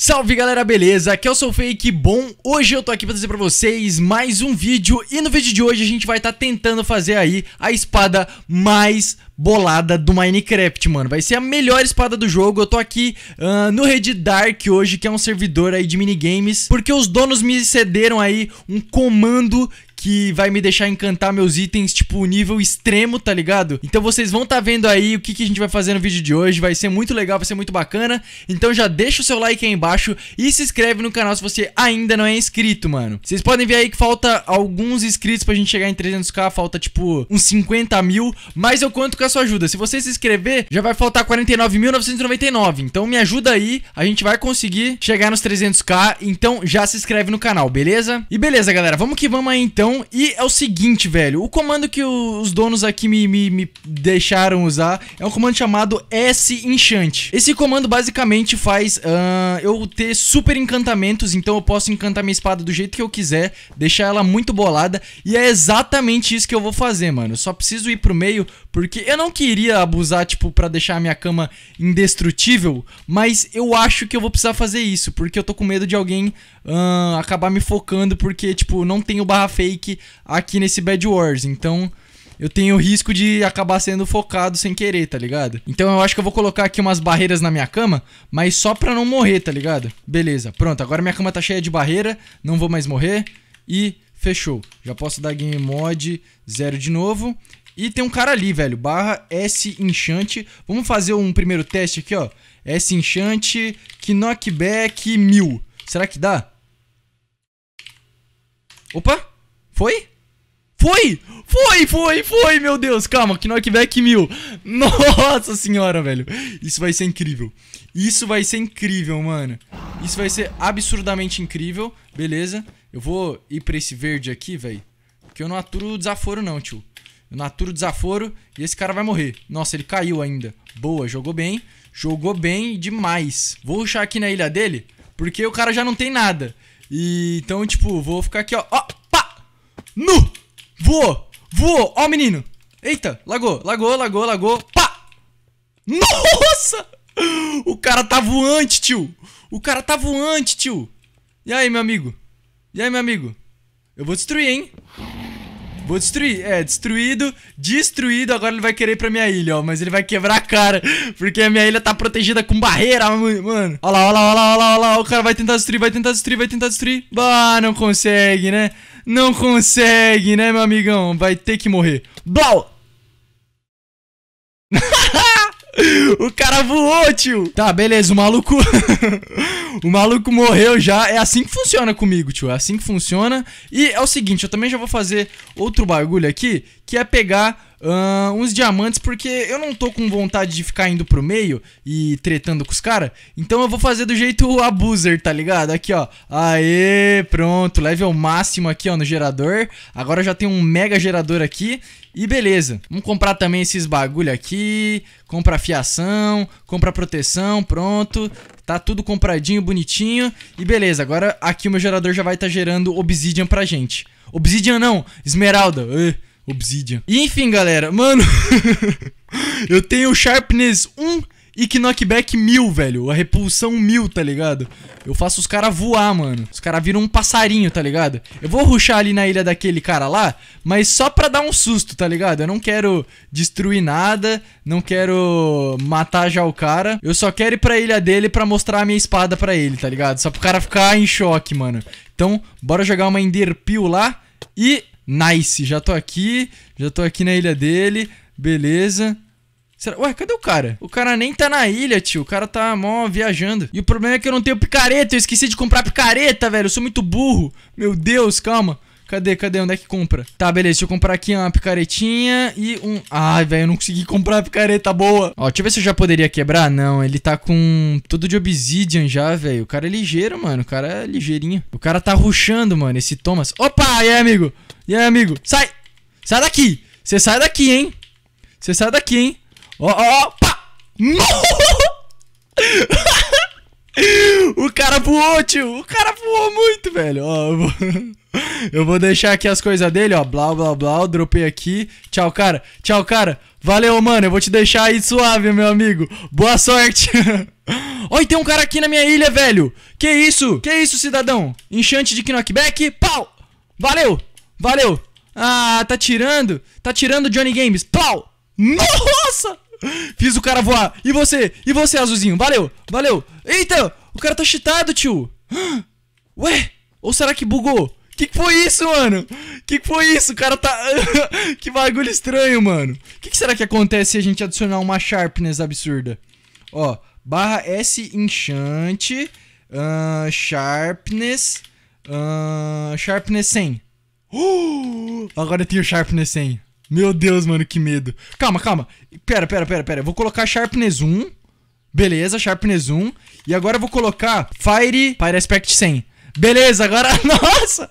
Salve galera, beleza? Aqui é o o Fake Bom. Hoje eu tô aqui pra trazer pra vocês mais um vídeo e no vídeo de hoje a gente vai estar tá tentando fazer aí a espada mais bolada do Minecraft, mano. Vai ser a melhor espada do jogo. Eu tô aqui uh, no Red Dark hoje, que é um servidor aí de minigames, porque os donos me cederam aí um comando que vai me deixar encantar meus itens, tipo, nível extremo, tá ligado? Então vocês vão tá vendo aí o que, que a gente vai fazer no vídeo de hoje, vai ser muito legal, vai ser muito bacana. Então já deixa o seu like aí embaixo e se inscreve no canal se você ainda não é inscrito, mano. Vocês podem ver aí que falta alguns inscritos pra gente chegar em 300k, falta tipo uns 50 mil, mas eu conto com a sua ajuda. Se você se inscrever, já vai faltar 49.999, então me ajuda aí, a gente vai conseguir chegar nos 300k, então já se inscreve no canal, beleza? E beleza, galera, vamos que vamos aí então. Então, e é o seguinte, velho. O comando que os donos aqui me, me, me deixaram usar é um comando chamado S-Enchant. Esse comando basicamente faz uh, eu ter super encantamentos, então eu posso encantar minha espada do jeito que eu quiser, deixar ela muito bolada, e é exatamente isso que eu vou fazer, mano. Só preciso ir pro meio, porque eu não queria abusar, tipo, pra deixar a minha cama indestrutível, mas eu acho que eu vou precisar fazer isso, porque eu tô com medo de alguém uh, acabar me focando, porque, tipo, não tenho barra fake, aqui nesse Bad Wars. Então eu tenho o risco de acabar sendo focado sem querer, tá ligado? Então eu acho que eu vou colocar aqui umas barreiras na minha cama, mas só pra não morrer, tá ligado? Beleza, pronto. Agora minha cama tá cheia de barreira, não vou mais morrer. E fechou. Já posso dar game mod zero de novo. E tem um cara ali, velho, barra S Enchante. Vamos fazer um primeiro teste aqui, ó. S Enchante, Knockback 1000. Será que dá? Opa! Foi? Foi! Foi, foi, foi, meu Deus! Calma, que knockback é mil! Nossa senhora, velho! Isso vai ser incrível! Isso vai ser incrível, mano! Isso vai ser absurdamente incrível, beleza? Eu vou ir pra esse verde aqui, velho. Porque eu não aturo o desaforo, não, tio. Eu não aturo o desaforo e esse cara vai morrer. Nossa, ele caiu ainda. Boa, jogou bem. Jogou bem demais. Vou ruxar aqui na ilha dele, porque o cara já não tem nada. E então, tipo, vou ficar aqui, ó. Ó! Oh! Nu! Voou! Voou! Ó, menino! Eita! Lagou, lagou, lagou, lagou. Pá! Nossa! O cara tá voante, tio! O cara tá voante, tio! E aí, meu amigo? E aí, meu amigo? Eu vou destruir, hein? Vou destruir. É, destruído, destruído. Agora ele vai querer ir pra minha ilha, ó. Mas ele vai quebrar a cara. Porque a minha ilha tá protegida com barreira, mano. Olha lá, olha lá, olha lá, olha lá, lá. O cara vai tentar destruir, vai tentar destruir, vai tentar destruir. Bah, não consegue, né? Não consegue, né, meu amigão? Vai ter que morrer. Blau! O cara voou, tio. Tá, beleza, o maluco. o maluco morreu já. É assim que funciona comigo, tio. É assim que funciona. E é o seguinte, eu também já vou fazer outro bagulho aqui, que é pegar. Uh, uns diamantes, porque eu não tô com vontade de ficar indo pro meio e tretando com os caras. Então eu vou fazer do jeito abuser, tá ligado? Aqui, ó. Aê, pronto. Level máximo aqui, ó, no gerador. Agora já tem um mega gerador aqui. E beleza. Vamos comprar também esses bagulho aqui. Compra fiação proteção, compra proteção, pronto. Tá tudo compradinho, bonitinho. E beleza, agora aqui o meu gerador já vai estar tá gerando obsidian pra gente. Obsidian não, esmeralda. Uh, obsidian. E enfim, galera, mano... eu tenho Sharpness 1 e que knockback mil, velho. A repulsão mil, tá ligado? Eu faço os caras voar, mano. Os caras viram um passarinho, tá ligado? Eu vou ruxar ali na ilha daquele cara lá, mas só pra dar um susto, tá ligado? Eu não quero destruir nada, não quero matar já o cara. Eu só quero ir pra ilha dele pra mostrar a minha espada pra ele, tá ligado? Só pro cara ficar em choque, mano. Então, bora jogar uma Enderpeel lá e... Nice, já tô aqui, já tô aqui na ilha dele, beleza. Será? Ué, cadê o cara? O cara nem tá na ilha, tio. O cara tá mó viajando. E o problema é que eu não tenho picareta. Eu esqueci de comprar picareta, velho. Eu sou muito burro. Meu Deus, calma. Cadê, cadê? Onde é que compra? Tá, beleza. Deixa eu comprar aqui uma picaretinha e um... Ai, velho, eu não consegui comprar a picareta boa. Ó, deixa eu ver se eu já poderia quebrar. Não, ele tá com tudo de obsidian já, velho. O cara é ligeiro, mano. O cara é ligeirinho. O cara tá ruxando, mano, esse Thomas. Opa, e aí, amigo? E aí, amigo? Sai! Sai daqui! Você sai daqui, hein? Você sai daqui, hein? Opa! o cara voou, tio. O cara voou muito, velho. Ó, eu, vou... eu vou deixar aqui as coisas dele, ó. Blá, blá, blá. Dropei aqui. Tchau, cara. Tchau, cara. Valeu, mano. Eu vou te deixar aí suave, meu amigo. Boa sorte. Oi, tem um cara aqui na minha ilha, velho. Que isso? Que isso, cidadão? Enchante de knockback. Pau! Valeu! Valeu! Ah, tá tirando. Tá tirando Johnny Games. Pau! Nossa! Fiz o cara voar. E você? E você, azulzinho? Valeu, valeu. Eita, o cara tá cheatado, tio. Ué? Ou será que bugou? Que que foi isso, mano? Que que foi isso? O cara tá... que bagulho estranho, mano. Que que será que acontece se a gente adicionar uma sharpness absurda? Ó, barra S enchant, uh, sharpness, uh, sharpness 100. Uh, agora eu tenho sharpness 100. Meu Deus, mano, que medo. Calma, calma. Pera, pera, pera, pera. Eu vou colocar Sharpness 1. Beleza, Sharpness 1. E agora eu vou colocar Fire, Fire Aspect 100. Beleza, agora, nossa,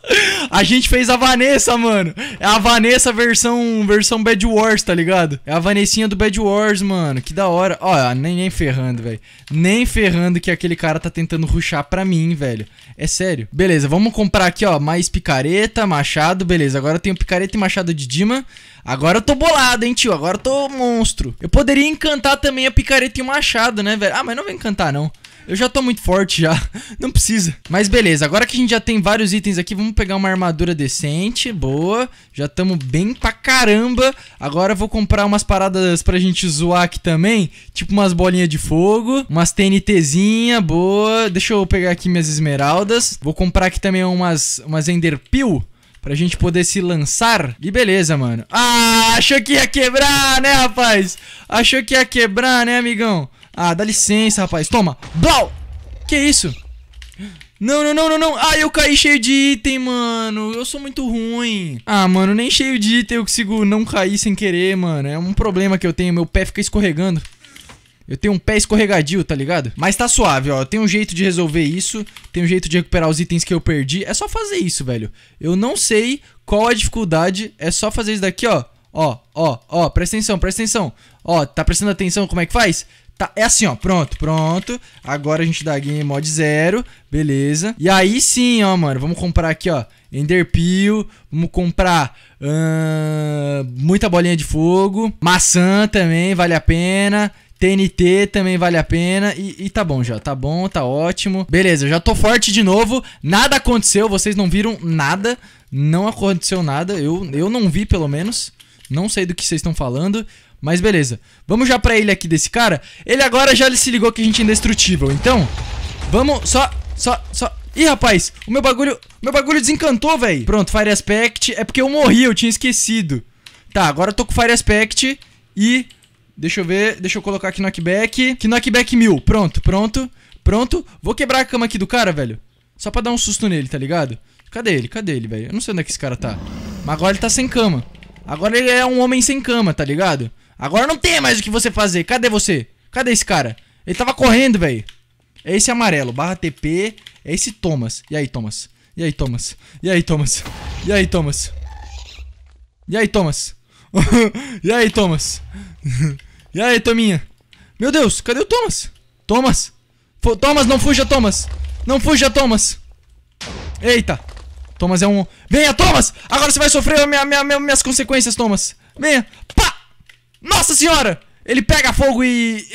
a gente fez a Vanessa, mano. É a Vanessa versão, versão Bad Wars, tá ligado? É a Vanessinha do Bad Wars, mano. Que da hora. Ó, nem, nem ferrando, velho. Nem ferrando que aquele cara tá tentando ruxar pra mim, velho. É sério. Beleza, vamos comprar aqui, ó, mais picareta, machado, beleza. Agora eu tenho picareta e machado de Dima. Agora eu tô bolado, hein, tio. Agora eu tô monstro. Eu poderia encantar também a picareta e o machado, né, velho? Ah, mas não vou encantar, não. Eu já tô muito forte já. Não precisa. Mas beleza, agora que a gente já tem vários itens aqui, vamos pegar uma armadura decente, boa. Já tamo bem pra caramba. Agora eu vou comprar umas paradas pra gente zoar aqui também. Tipo umas bolinhas de fogo, umas TNTzinha, boa. Deixa eu pegar aqui minhas esmeraldas. Vou comprar aqui também umas, umas enderpeel. Pra gente poder se lançar. E beleza, mano. Ah, achou que ia quebrar, né, rapaz? Achou que ia quebrar, né, amigão? Ah, dá licença, rapaz. Toma. Blau! Que isso? Não, não, não, não, não. Ah, eu caí cheio de item, mano. Eu sou muito ruim. Ah, mano, nem cheio de item eu consigo não cair sem querer, mano. É um problema que eu tenho. Meu pé fica escorregando. Eu tenho um pé escorregadio, tá ligado? Mas tá suave, ó. Tem um jeito de resolver isso. Tem um jeito de recuperar os itens que eu perdi. É só fazer isso, velho. Eu não sei qual a dificuldade. É só fazer isso daqui, ó. Ó, ó, ó. Presta atenção, presta atenção. Ó, tá prestando atenção como é que faz? Tá, é assim, ó. Pronto, pronto. Agora a gente dá game mod zero. Beleza. E aí sim, ó, mano. Vamos comprar aqui, ó. Enderpeel. Vamos comprar muita bolinha de fogo. Maçã também, vale a pena. TNT também vale a pena. E, e, tá bom já, tá bom, tá ótimo. Beleza, já tô forte de novo. Nada aconteceu, vocês não viram nada. Não aconteceu nada, eu, eu não vi pelo menos. Não sei do que vocês estão falando. Mas beleza. Vamos já pra ele aqui desse cara. Ele agora já se ligou que a gente é indestrutível. Então, vamos só, só, só... Ih, rapaz, o meu bagulho, meu bagulho desencantou, velho. Pronto, Fire Aspect. É porque eu morri, eu tinha esquecido. Tá, agora eu tô com Fire Aspect e... Deixa eu ver, deixa eu colocar aqui knockback. Que knockback mil. Pronto, pronto, pronto. Vou quebrar a cama aqui do cara, velho. Só pra dar um susto nele, tá ligado? Cadê ele? Cadê ele, velho? Eu não sei onde é que esse cara tá. Mas agora ele tá sem cama. Agora ele é um homem sem cama, tá ligado? Agora não tem mais o que você fazer. Cadê você? Cadê esse cara? Ele tava correndo, velho. É esse amarelo, barra TP. É esse Thomas. E aí, Thomas? E aí, Thomas? E aí, Thomas? E aí, Thomas? E aí, Thomas? e aí, Thomas? e aí, Tominha? Meu Deus, cadê o Thomas? Thomas! F Thomas, não fuja, Thomas! Não fuja, Thomas! Eita! Thomas é um... Venha, Thomas! Agora você vai sofrer minha, minha, minha, minhas consequências, Thomas! Venha! Pá! Nossa senhora! Ele pega fogo e.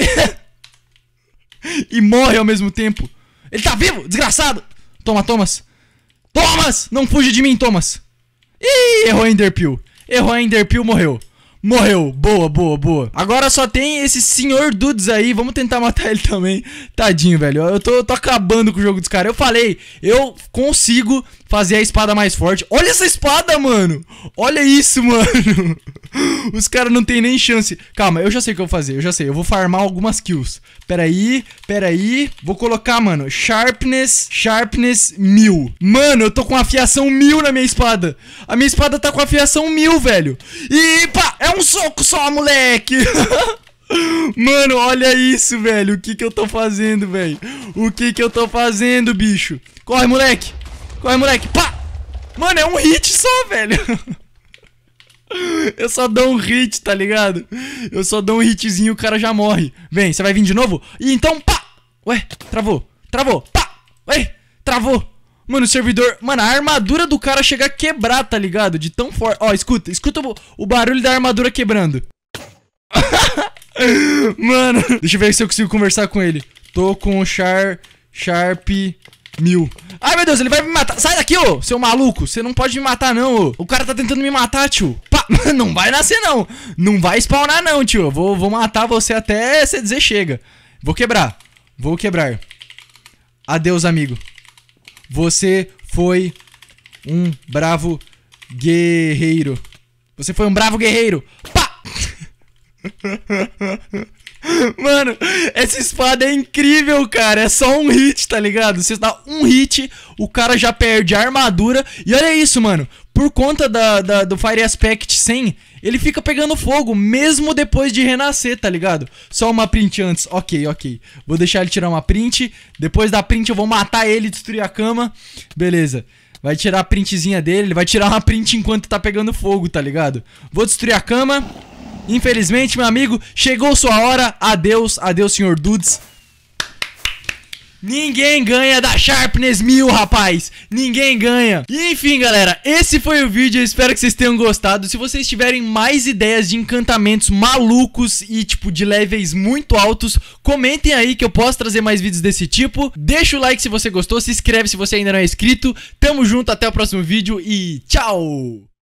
e morre ao mesmo tempo. Ele tá vivo, desgraçado! Toma, Thomas! Thomas! Não fuja de mim, Thomas! Ih, errou a Enderpeel. Errou a Enderpeel, morreu. Morreu. Boa, boa, boa. Agora só tem esse senhor Dudes aí. Vamos tentar matar ele também. Tadinho, velho. Eu tô, tô acabando com o jogo dos caras. Eu falei, eu consigo fazer a espada mais forte. Olha essa espada, mano. Olha isso, mano. Os caras não tem nem chance. Calma, eu já sei o que eu vou fazer. Eu já sei. Eu vou farmar algumas kills. Pera aí, pera aí. Vou colocar, mano, sharpness, sharpness mil. Mano, eu tô com afiação mil na minha espada. A minha espada tá com afiação mil, velho. E pá, é é um soco só, moleque! Mano, olha isso, velho. O que que eu tô fazendo, velho? O que que eu tô fazendo, bicho? Corre, moleque. Corre, moleque. Pá! Mano, é um hit só, velho. eu só dou um hit, tá ligado? Eu só dou um hitzinho e o cara já morre. Vem, você vai vir de novo? E então, pá! Ué, travou. Travou. Pá! Ué, travou. Mano, o servidor. Mano, a armadura do cara chega a quebrar, tá ligado? De tão forte. Ó, escuta, escuta o, o barulho da armadura quebrando. Mano, deixa eu ver se eu consigo conversar com ele. Tô com o Char. Sharp mil. Ai, meu Deus, ele vai me matar. Sai daqui, ô, seu maluco. Você não pode me matar, não, ô. O cara tá tentando me matar, tio. não vai nascer, não. Não vai spawnar, não, tio. Vou, vou matar você até você dizer chega. Vou quebrar. Vou quebrar. Adeus, amigo. Você foi um bravo guerreiro. Você foi um bravo guerreiro. Pá! Mano, essa espada é incrível, cara. É só um hit, tá ligado? Você dá um hit, o cara já perde a armadura. E olha isso, mano. Por conta da, da do Fire Aspect 100, ele fica pegando fogo, mesmo depois de renascer, tá ligado? Só uma print antes. Ok, ok. Vou deixar ele tirar uma print. Depois da print eu vou matar ele, destruir a cama. Beleza. Vai tirar a printzinha dele. Ele vai tirar uma print enquanto tá pegando fogo, tá ligado? Vou destruir a cama. Infelizmente, meu amigo, chegou sua hora. Adeus, adeus, senhor Dudes. Ninguém ganha da Sharpness 1000, rapaz. Ninguém ganha. enfim, galera, esse foi o vídeo. Eu espero que vocês tenham gostado. Se vocês tiverem mais ideias de encantamentos malucos e, tipo, de levels muito altos, comentem aí que eu posso trazer mais vídeos desse tipo. Deixa o like se você gostou, se inscreve se você ainda não é inscrito. Tamo junto, até o próximo vídeo e tchau!